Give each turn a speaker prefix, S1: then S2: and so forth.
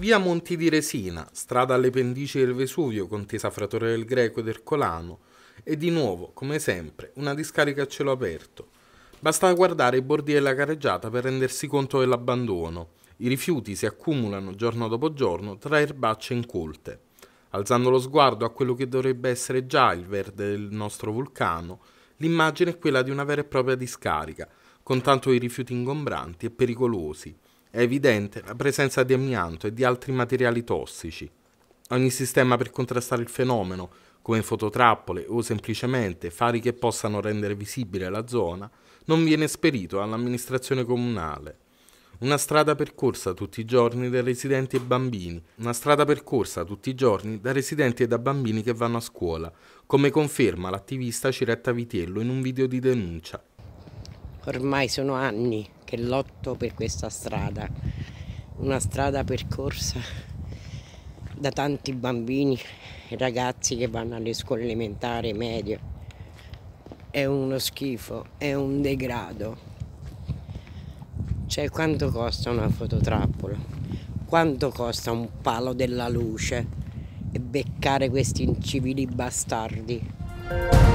S1: Via Monti di Resina, strada alle pendici del Vesuvio, contesa fra Torre del Greco ed Ercolano, e di nuovo, come sempre, una discarica a cielo aperto. Basta guardare i bordi della carreggiata per rendersi conto dell'abbandono. I rifiuti si accumulano giorno dopo giorno tra erbacce incolte. Alzando lo sguardo a quello che dovrebbe essere già il verde del nostro vulcano, l'immagine è quella di una vera e propria discarica, con tanto di rifiuti ingombranti e pericolosi è evidente la presenza di amianto e di altri materiali tossici. Ogni sistema per contrastare il fenomeno, come fototrappole o semplicemente fari che possano rendere visibile la zona, non viene esperito all'amministrazione comunale. Una strada percorsa tutti i giorni da residenti e bambini, una strada percorsa tutti i giorni da residenti e da bambini che vanno a scuola, come conferma l'attivista Ciretta Vitello in un video di denuncia. Ormai sono
S2: anni che lotto per questa strada, una strada percorsa da tanti bambini e ragazzi che vanno alle scuole elementari e medie. È uno schifo, è un degrado. Cioè quanto costa una fototrappola? Quanto costa un palo della luce? E beccare questi incivili bastardi?